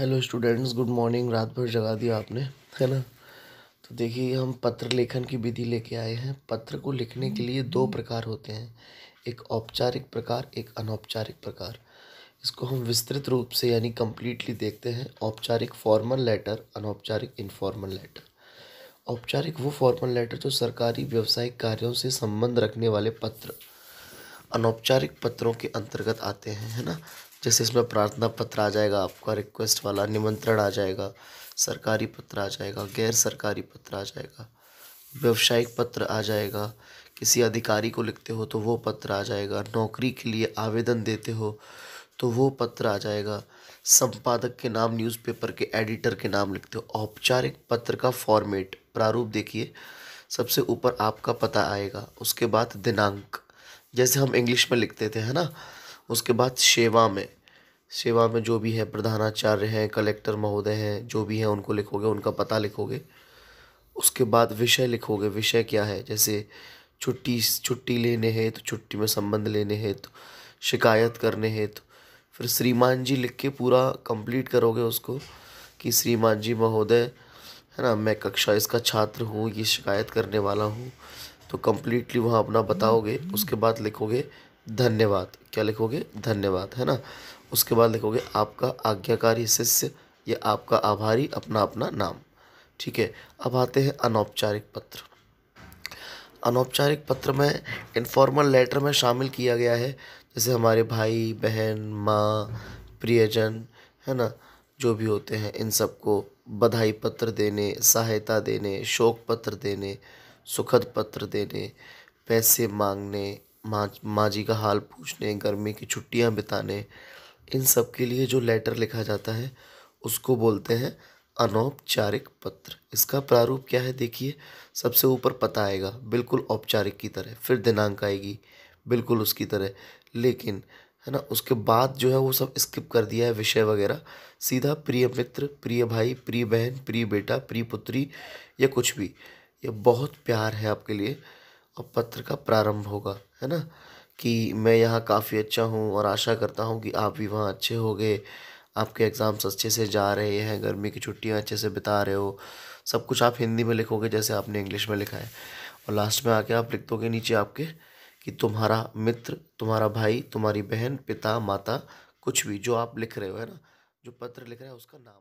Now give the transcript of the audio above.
hello students good morning रात भर जगा दिया आपने है ना तो देखिए हम पत्र लेखन की विधि लेके आए हैं पत्र को लिखने के लिए दो प्रकार होते हैं एक औपचारिक प्रकार एक अनौपचारिक प्रकार इसको हम विस्तृत रूप से यानी कम्प्लीटली देखते हैं औपचारिक फॉर्मल लेटर अनौपचारिक इनफॉर्मल लेटर औपचारिक वो फॉर्मल लेटर जो सरकारी व्यवसायिक कार्यों से संबंध रखने वाले पत्र अनौपचारिक पत्रों के अंतर्गत आते हैं है ना जैसे इसमें प्रार्थना पत्र आ जाएगा आपका रिक्वेस्ट वाला निमंत्रण आ जाएगा सरकारी पत्र आ जाएगा गैर सरकारी पत्र आ जाएगा व्यवसायिक पत्र आ जाएगा किसी अधिकारी को लिखते हो तो वो पत्र आ जाएगा नौकरी के लिए आवेदन देते हो तो वो पत्र आ जाएगा संपादक के नाम न्यूज़पेपर के एडिटर के नाम लिखते हो औपचारिक पत्र का फॉर्मेट प्रारूप देखिए सबसे ऊपर आपका पता आएगा उसके बाद दिनांक जैसे हम इंग्लिश में लिखते थे है ना उसके बाद सेवा में सेवा में जो भी है प्रधानाचार्य हैं कलेक्टर महोदय हैं जो भी हैं उनको लिखोगे उनका पता लिखोगे उसके बाद विषय लिखोगे विषय क्या है जैसे छुट्टी छुट्टी लेने हैं तो छुट्टी में संबंध लेने हैं तो शिकायत करने हैं तो फिर श्रीमान जी लिख के पूरा कंप्लीट करोगे उसको कि श्रीमान जी महोदय है ना मैं कक्षा इसका छात्र हूँ ये शिकायत करने वाला हूँ तो कम्प्लीटली वहाँ अपना बताओगे उसके बाद लिखोगे धन्यवाद क्या लिखोगे धन्यवाद है ना उसके बाद लिखोगे आपका आज्ञाकारी शिष्य या आपका आभारी अपना अपना नाम ठीक है अब आते हैं अनौपचारिक पत्र अनौपचारिक पत्र में इनफॉर्मल लेटर में शामिल किया गया है जैसे हमारे भाई बहन माँ प्रियजन है ना जो भी होते हैं इन सबको बधाई पत्र देने सहायता देने शोक पत्र देने सुखद पत्र देने पैसे मांगने माँ माँ जी का हाल पूछने गर्मी की छुट्टियाँ बिताने इन सब के लिए जो लेटर लिखा जाता है उसको बोलते हैं अनौपचारिक पत्र इसका प्रारूप क्या है देखिए सबसे ऊपर पता आएगा बिल्कुल औपचारिक की तरह फिर दिनांक आएगी बिल्कुल उसकी तरह लेकिन है ना उसके बाद जो है वो सब स्किप कर दिया है विषय वगैरह सीधा प्रिय मित्र प्रिय भाई प्रिय बहन प्रिय बेटा प्रिय पुत्री या कुछ भी ये बहुत प्यार है आपके लिए और पत्र का प्रारंभ होगा है ना कि मैं यहाँ काफ़ी अच्छा हूँ और आशा करता हूँ कि आप भी वहाँ अच्छे गए आपके एग्ज़ाम्स अच्छे से जा रहे हैं गर्मी की छुट्टियाँ अच्छे से बिता रहे हो सब कुछ आप हिंदी में लिखोगे जैसे आपने इंग्लिश में लिखा है और लास्ट में आके आप लिख दोगे नीचे आपके कि तुम्हारा मित्र तुम्हारा भाई तुम्हारी बहन पिता माता कुछ भी जो आप लिख रहे हो है ना जो पत्र लिख रहे हैं उसका नाम